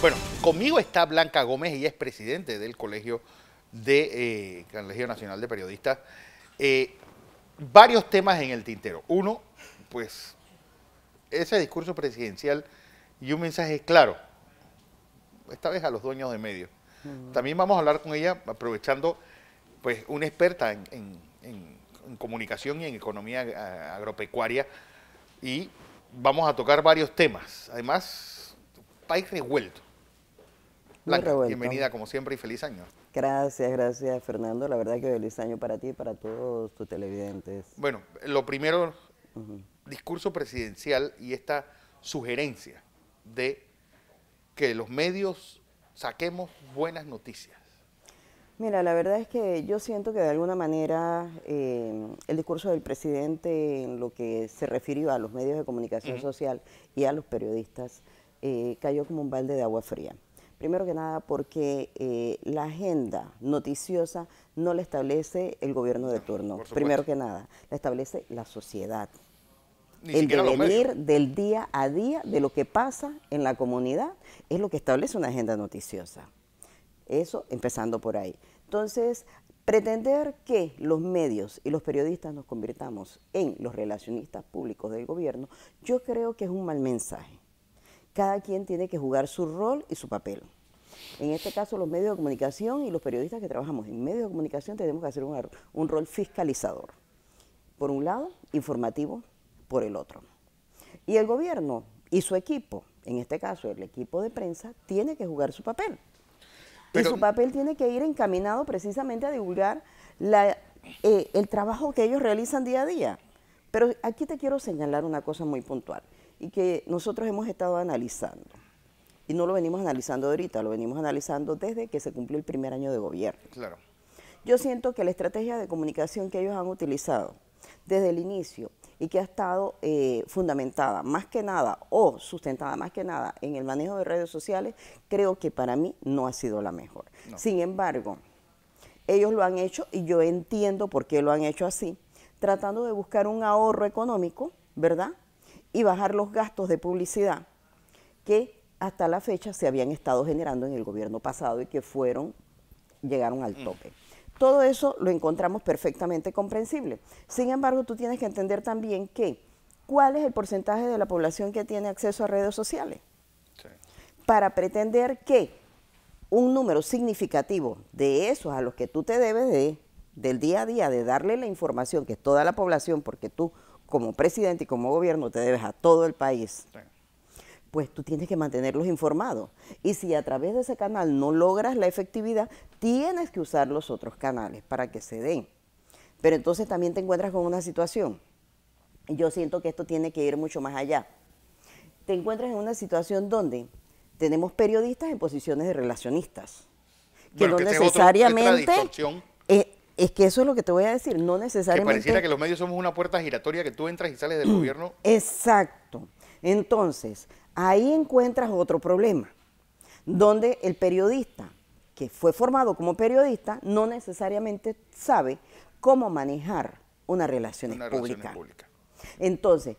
Bueno, conmigo está Blanca Gómez, ella es presidente del Colegio, de, eh, Colegio Nacional de Periodistas. Eh, varios temas en el tintero. Uno, pues, ese discurso presidencial y un mensaje claro, esta vez a los dueños de medios. También vamos a hablar con ella aprovechando, pues, una experta en, en comunicación y en economía eh, agropecuaria y vamos a tocar varios temas. Además, país revuelto bienvenida como siempre y feliz año. Gracias, gracias Fernando. La verdad que feliz año para ti y para todos tus televidentes. Bueno, lo primero, discurso presidencial y esta sugerencia de que los medios saquemos buenas noticias. Mira, la verdad es que yo siento que de alguna manera eh, el discurso del presidente en lo que se refirió a los medios de comunicación social y a los periodistas eh, cayó como un balde de agua fría. Primero que nada porque eh, la agenda noticiosa no la establece el gobierno de turno, primero que nada, la establece la sociedad. el devenir del día a día de lo que pasa en la comunidad es lo que establece una agenda noticiosa. Eso empezando por ahí. Entonces, pretender que los medios y los periodistas nos convirtamos en los relacionistas públicos del gobierno, yo creo que es un mal mensaje cada quien tiene que jugar su rol y su papel. En este caso, los medios de comunicación y los periodistas que trabajamos en medios de comunicación tenemos que hacer un, rol fiscalizador. Por un lado, informativo, por el otro. Y el gobierno y su equipo, en este caso el equipo de prensa, tiene que jugar su papel. y su papel tiene que ir encaminado precisamente a divulgar eh, el trabajo que ellos realizan día a día. Pero aquí te quiero señalar una cosa muy puntual y que nosotros hemos estado analizando. Y no lo venimos analizando ahorita, lo venimos analizando desde que se cumplió el primer año de gobierno. Claro. Yo siento que la estrategia de comunicación que ellos han utilizado desde el inicio y que ha estado eh, fundamentada más que nada o sustentada más que nada en el manejo de redes sociales, creo que para mí no ha sido la mejor. Sin embargo, ellos lo han hecho y yo entiendo por qué lo han hecho así, tratando de buscar un ahorro económico, ¿verdad? y bajar los gastos de publicidad que hasta la fecha se habían estado generando en el gobierno pasado y que fueron, llegaron al mm. tope. Todo eso lo encontramos perfectamente comprensible. Sin embargo, tú tienes que entender también que cuál es el porcentaje de la población que tiene acceso a redes sociales. Para pretender que un número significativo de esos a los que tú te debes de, del día a día, de darle la información que es toda la población, porque tú como presidente y como gobierno te debes a todo el país, pues tú tienes que mantenerlos informados. Y si a través de ese canal no logras la efectividad, tienes que usar los otros canales para que se den. Pero entonces también te encuentras con una situación. Yo siento que esto tiene que ir mucho más allá. Te encuentras en una situación donde tenemos periodistas en posiciones de relacionistas, que no necesariamente... Es que eso es lo que te voy a decir, no necesariamente. Que pareciera que los medios somos una puerta giratoria que tú entras y sales del mm, gobierno. Exacto. Entonces, ahí encuentras otro problema, donde el periodista que fue formado como periodista no necesariamente sabe cómo manejar una relación pública. Entonces,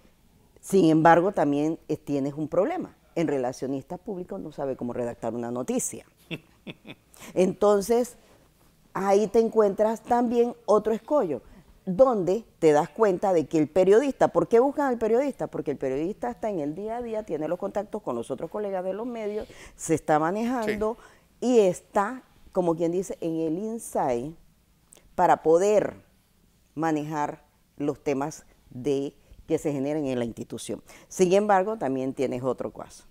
sin embargo, también tienes un problema. En relacionista público no sabe cómo redactar una noticia. Entonces, ahí te encuentras también otro escollo, donde te das cuenta de que el periodista, ¿por qué buscan al periodista? Porque el periodista está en el día a día, tiene los contactos con los otros colegas de los medios, se está manejando y está, como quien dice, en el inside para poder manejar los temas de que se generen en la institución. Sin embargo, también tienes otro caso.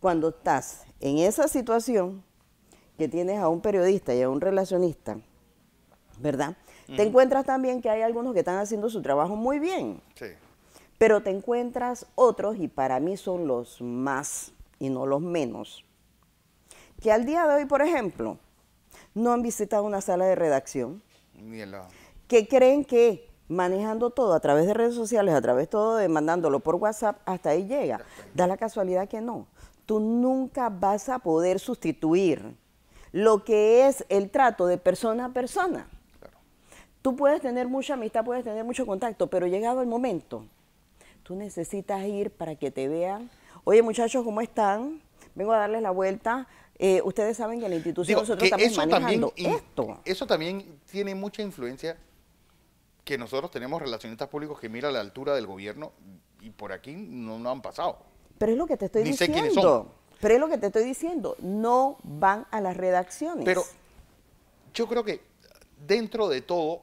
Cuando estás en esa situación, que tienes a un periodista y a un relacionista, ¿verdad? Te encuentras también que hay algunos que están haciendo su trabajo muy bien. Sí. Pero te encuentras otros, y para mí son los más y no los menos, que al día de hoy, por ejemplo, no han visitado una sala de redacción. Que creen que manejando todo a través de redes sociales, a través de todo, mandándolo por WhatsApp, hasta ahí llega. Da la casualidad que no. Tú nunca vas a poder sustituir lo que es el trato de persona a persona. Tú puedes tener mucha amistad, puedes tener mucho contacto, pero llegado el momento, tú necesitas ir para que te vean. Oye, muchachos, ¿cómo están? Vengo a darles la vuelta. Eh, ustedes saben que la institución nosotros estamos manejando esto. Eso también tiene mucha influencia que nosotros tenemos relacionistas públicos que miran la altura del gobierno y por aquí no, han pasado. Pero es lo que te estoy Ni diciendo. Sé quiénes son. Pero es lo que te estoy diciendo, no van a las redacciones. Pero yo creo que dentro de todo,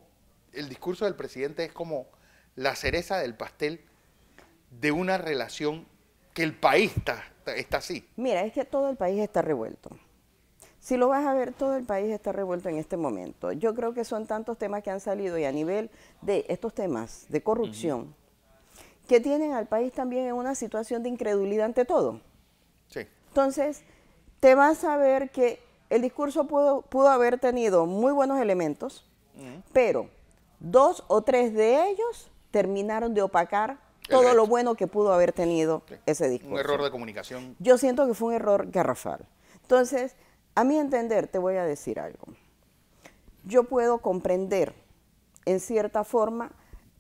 el discurso del presidente es como la cereza del pastel de una relación que el país está, está así. Mira, es que todo el país está revuelto. Si lo vas a ver, todo el país está revuelto en este momento. Yo creo que son tantos temas que han salido y a nivel de estos temas de corrupción, que tienen al país también en una situación de incredulidad ante todo. Entonces, te vas a ver que el discurso pudo, haber tenido muy buenos elementos, mm. pero dos o tres de ellos terminaron de opacar todo lo bueno que pudo haber tenido ese discurso. Un error de comunicación. Yo siento que fue un error garrafal. Entonces, a mi entender, te voy a decir algo. Yo puedo comprender, en cierta forma,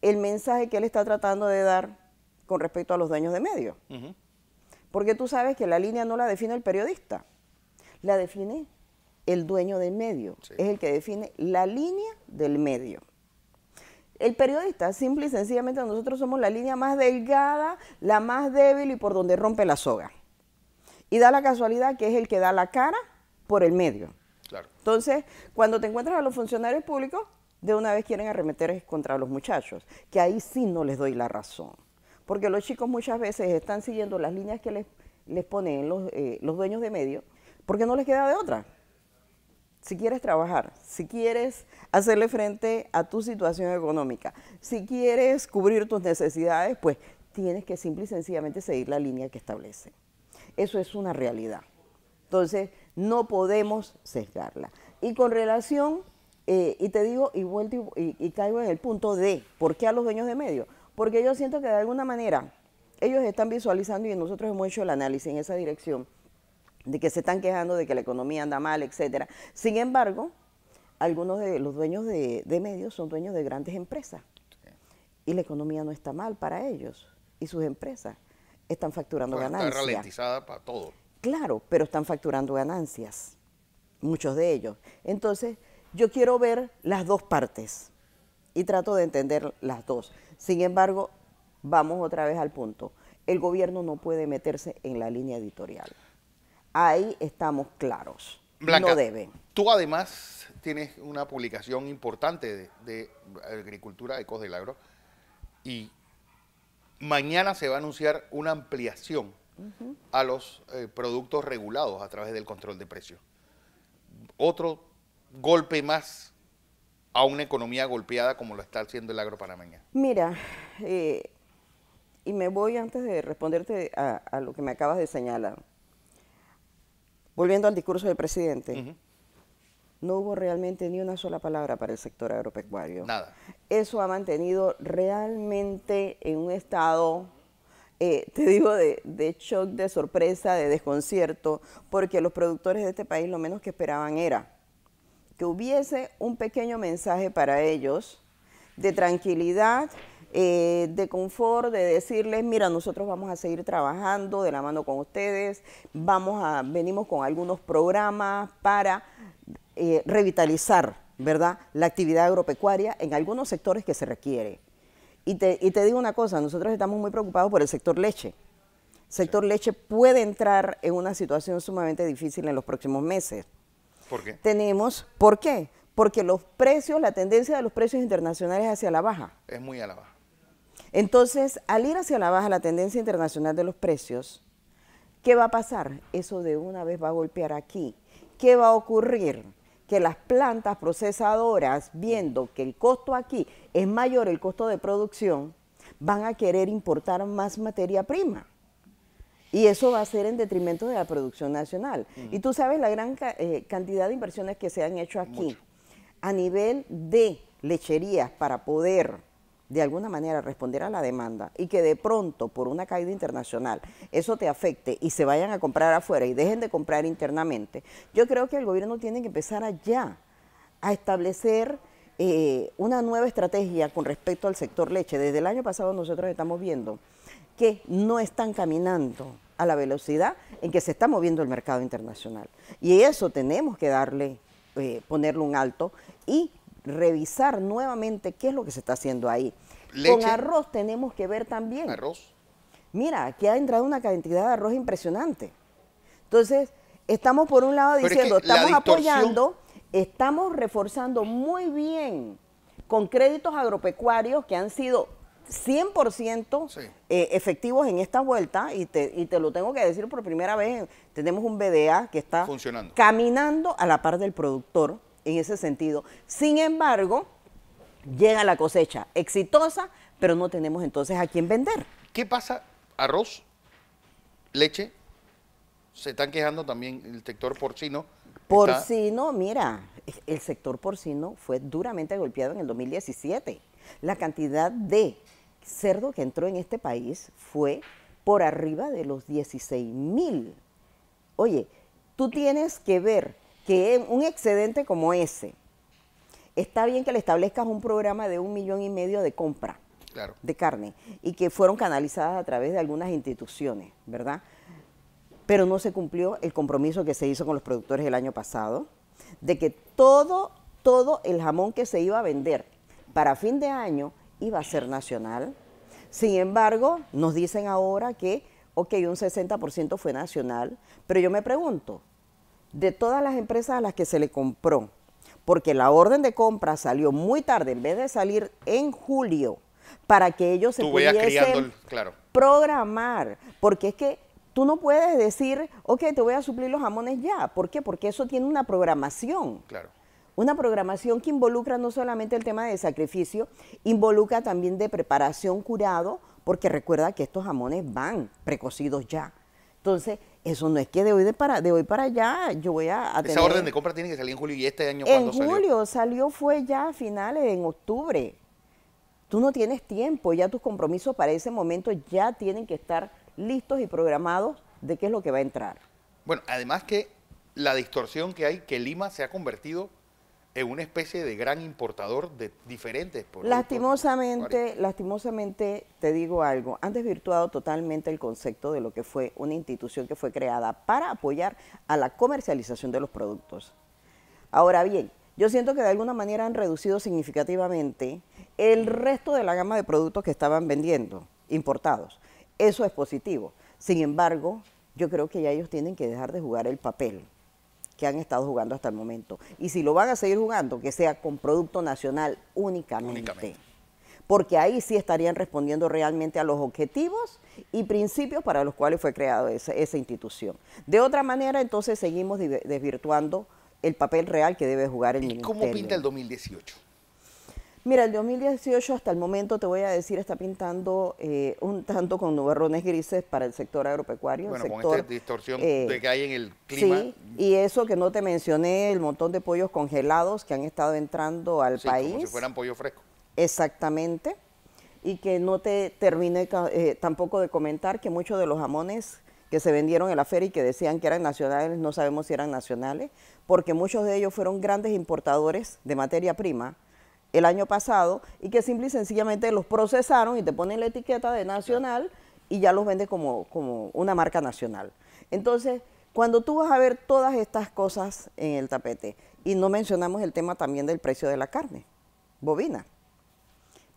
el mensaje que él está tratando de dar con respecto a los daños de medios. Porque tú sabes que la línea no la define el periodista, la define el dueño del medio. Es el que define la línea del medio. El periodista, simple y sencillamente, nosotros somos la línea más delgada, la más débil y por donde rompe la soga. Y da la casualidad que es el que da la cara por el medio. Entonces, cuando te encuentras a los funcionarios públicos, de una vez quieren arremeter contra los muchachos, que ahí sí no les doy la razón porque los chicos muchas veces están siguiendo las líneas que les, ponen los, eh, los dueños de medio, porque no les queda de otra. Si quieres trabajar, si quieres hacerle frente a tu situación económica, si quieres cubrir tus necesidades, pues tienes que simple y sencillamente seguir la línea que establece. Eso es una realidad. Entonces, no podemos sesgarla. Y con relación, eh, y te digo, y vuelvo y, y, caigo en el punto de, ¿por qué a los dueños de medio? Porque yo siento que de alguna manera ellos están visualizando y nosotros hemos hecho el análisis en esa dirección de que se están quejando de que la economía anda mal, etcétera. Sin embargo, algunos de los dueños de, medios son dueños de grandes empresas y la economía no está mal para ellos y sus empresas están facturando ganancias. Está ralentizada para todos. Claro, pero están facturando ganancias, muchos de ellos. Entonces, yo quiero ver las dos partes y trato de entender las dos. Sin embargo, vamos otra vez al punto. El gobierno no puede meterse en la línea editorial. Ahí estamos claros. no debe. Tú además tienes una publicación importante de, de Agricultura, Ecos del Agro, y mañana se va a anunciar una ampliación a los eh, productos regulados a través del control de precios. Otro golpe más a una economía golpeada como lo está haciendo el agro Mira, eh, y me voy antes de responderte a, lo que me acabas de señalar. Volviendo al discurso del presidente, no hubo realmente ni una sola palabra para el sector agropecuario. Nada. Eso ha mantenido realmente en un estado eh, te digo, de, de, shock, de sorpresa, de desconcierto, porque los productores de este país lo menos que esperaban era que hubiese un pequeño mensaje para ellos de tranquilidad, eh, de confort, de decirles, mira, nosotros vamos a seguir trabajando de la mano con ustedes, vamos a, venimos con algunos programas para eh, revitalizar, ¿verdad?, la actividad agropecuaria en algunos sectores que se requiere. Y te, digo una cosa, nosotros estamos muy preocupados por el sector leche. El sector leche puede entrar en una situación sumamente difícil en los próximos meses. ¿Por qué? Tenemos, ¿por qué? Porque los precios, la tendencia de los precios internacionales es hacia la baja. Es muy a la baja. Entonces, al ir hacia la baja la tendencia internacional de los precios, ¿qué va a pasar? Eso de una vez va a golpear aquí. ¿Qué va a ocurrir? Que las plantas procesadoras, viendo que el costo aquí es mayor el costo de producción, van a querer importar más materia prima. Y eso va a ser en detrimento de la producción nacional. Y tú sabes la gran eh, cantidad de inversiones que se han hecho aquí a nivel de lecherías para poder de alguna manera responder a la demanda y que de pronto por una caída internacional eso te afecte y se vayan a comprar afuera y dejen de comprar internamente, yo creo que el gobierno tiene que empezar allá a establecer eh, una nueva estrategia con respecto al sector leche. Desde el año pasado nosotros estamos viendo que no están caminando a la velocidad en que se está moviendo el mercado internacional. Y eso tenemos que darle, eh, ponerle un alto y revisar nuevamente qué es lo que se está haciendo ahí. Con arroz tenemos que ver también. ¿Arroz? Mira, aquí ha entrado una cantidad de arroz impresionante. Entonces, estamos por un lado diciendo, estamos apoyando estamos reforzando muy bien con créditos agropecuarios que han sido 100% eh, efectivos en esta vuelta y te, lo tengo que decir por primera vez, tenemos un BDA que está caminando a la par del productor en ese sentido. Sin embargo, llega la cosecha exitosa, pero no tenemos entonces a quién vender. ¿Qué pasa? Arroz, leche, se están quejando también el sector porcino Porcino, mira, el sector porcino fue duramente golpeado en el 2017. La cantidad de cerdo que entró en este país fue por arriba de los 16 mil. Oye, tú tienes que ver que un excedente como ese, está bien que le establezcas un programa de un millón y medio de compra de carne y que fueron canalizadas a través de algunas instituciones, ¿verdad? pero no se cumplió el compromiso que se hizo con los productores el año pasado, de que todo, todo el jamón que se iba a vender para fin de año iba a ser nacional. Sin embargo, nos dicen ahora que, ok, un 60% fue nacional, pero yo me pregunto, de todas las empresas a las que se le compró, porque la orden de compra salió muy tarde, en vez de salir en julio, para que ellos se pudiesen programar, porque es que Tú no puedes decir, ok, te voy a suplir los jamones ya. ¿Por qué? Porque eso tiene una programación. Claro. Una programación que involucra no solamente el tema de sacrificio, involucra también de preparación curado, porque recuerda que estos jamones van precocidos ya. Entonces, eso no es que de hoy, de para, de hoy para allá yo voy a, Esa orden de compra tiene que salir en julio y este año En salió? julio salió fue ya a finales, en octubre. Tú no tienes tiempo, ya tus compromisos para ese momento ya tienen que estar listos y programados de qué es lo que va a entrar. Bueno, además que la distorsión que hay, que Lima se ha convertido en una especie de gran importador de diferentes productos. Lastimosamente, lastimosamente te digo algo, han desvirtuado totalmente el concepto de lo que fue una institución que fue creada para apoyar a la comercialización de los productos. Ahora bien, yo siento que de alguna manera han reducido significativamente el resto de la gama de productos que estaban vendiendo, importados. Eso es positivo. Sin embargo, yo creo que ya ellos tienen que dejar de jugar el papel que han estado jugando hasta el momento. Y si lo van a seguir jugando, que sea con producto nacional únicamente. Porque ahí sí estarían respondiendo realmente a los objetivos y principios para los cuales fue creada esa, institución. De otra manera, entonces seguimos desvirtuando el papel real que debe jugar el ¿Y ¿Cómo pinta el 2018? Mira, el 2018 hasta el momento, te voy a decir, está pintando eh, un tanto con nubarrones grises para el sector agropecuario. Bueno, con esta distorsión eh, de que hay en el clima. Sí, y eso que no te mencioné, el montón de pollos congelados que han estado entrando al país. Como si fueran pollo fresco. Exactamente. Y que no te termine eh, tampoco de comentar que muchos de los jamones que se vendieron en la feria y que decían que eran nacionales, no sabemos si eran nacionales, porque muchos de ellos fueron grandes importadores de materia prima el año pasado y que simple y sencillamente los procesaron y te ponen la etiqueta de nacional y ya los vendes como, como una marca nacional. Entonces, cuando tú vas a ver todas estas cosas en el tapete, y no mencionamos el tema también del precio de la carne bovina,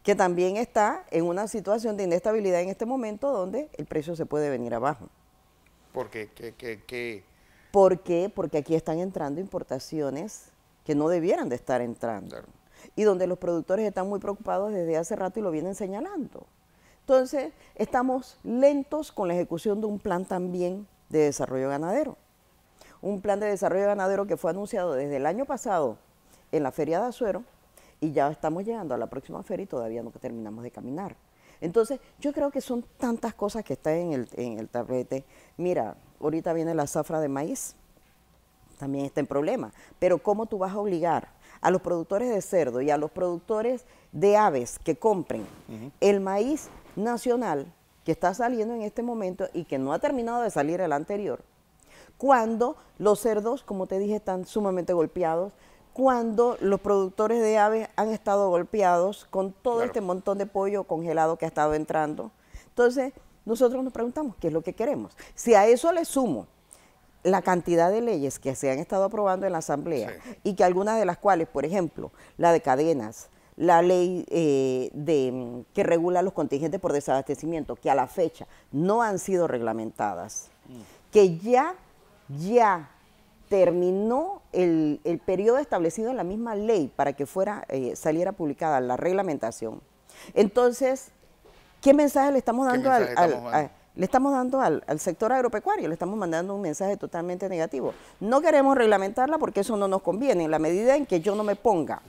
que también está en una situación de inestabilidad en este momento donde el precio se puede venir abajo. ¿Por qué? ¿Qué, qué, por qué? Porque aquí están entrando importaciones que no debieran de estar entrando y donde los productores están muy preocupados desde hace rato y lo vienen señalando. Entonces, estamos lentos con la ejecución de un plan también de desarrollo ganadero. Un plan de desarrollo ganadero que fue anunciado desde el año pasado en la Feria de Azuero y ya estamos llegando a la próxima feria y todavía no terminamos de caminar. Entonces, yo creo que son tantas cosas que están en el, en tapete. Mira, ahorita viene la zafra de maíz, también está en problema, pero ¿cómo tú vas a obligar a los productores de cerdo y a los productores de aves que compren el maíz nacional que está saliendo en este momento y que no ha terminado de salir el anterior, cuando los cerdos, como te dije, están sumamente golpeados, cuando los productores de aves han estado golpeados con todo este montón de pollo congelado que ha estado entrando. Entonces, nosotros nos preguntamos qué es lo que queremos. Si a eso le sumo la cantidad de leyes que se han estado aprobando en la Asamblea y que algunas de las cuales, por ejemplo, la de cadenas, la ley eh, de, mm, que regula los contingentes por desabastecimiento, que a la fecha no han sido reglamentadas, mm. que ya, ya terminó el, periodo establecido en la misma ley para que fuera, eh, saliera publicada la reglamentación. Entonces, ¿qué mensaje le estamos dando al, le estamos dando al, sector agropecuario, le estamos mandando un mensaje totalmente negativo. No queremos reglamentarla porque eso no nos conviene. En la medida en que yo no me ponga,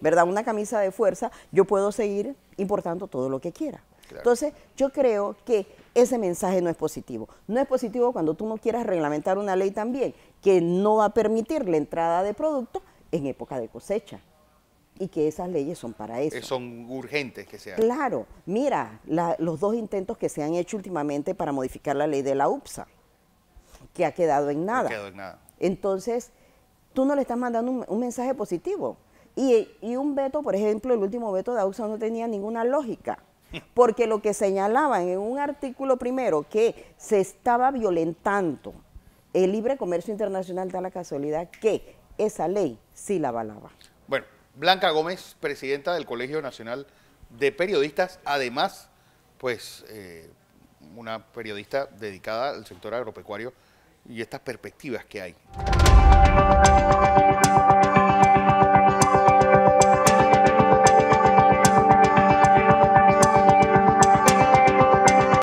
¿verdad? Una camisa de fuerza, yo puedo seguir importando todo lo que quiera. Entonces, yo creo que ese mensaje no es positivo. No es positivo cuando tú no quieras reglamentar una ley también que no va a permitir la entrada de productos en época de cosecha y que esas leyes son para eso. Son urgentes que sean. Claro, mira, los dos intentos que se han hecho últimamente para modificar la ley de la UPSA, que ha quedado en nada. Ha quedado en nada. Entonces, tú no le estás mandando un, mensaje positivo. Y, un veto, por ejemplo, el último veto de UPSA no tenía ninguna lógica, porque lo que señalaban en un artículo primero, que se estaba violentando el libre comercio internacional, da la casualidad que esa ley sí la avalaba. Blanca Gómez, presidenta del Colegio Nacional de Periodistas, además, pues, eh, una periodista dedicada al sector agropecuario y estas perspectivas que hay.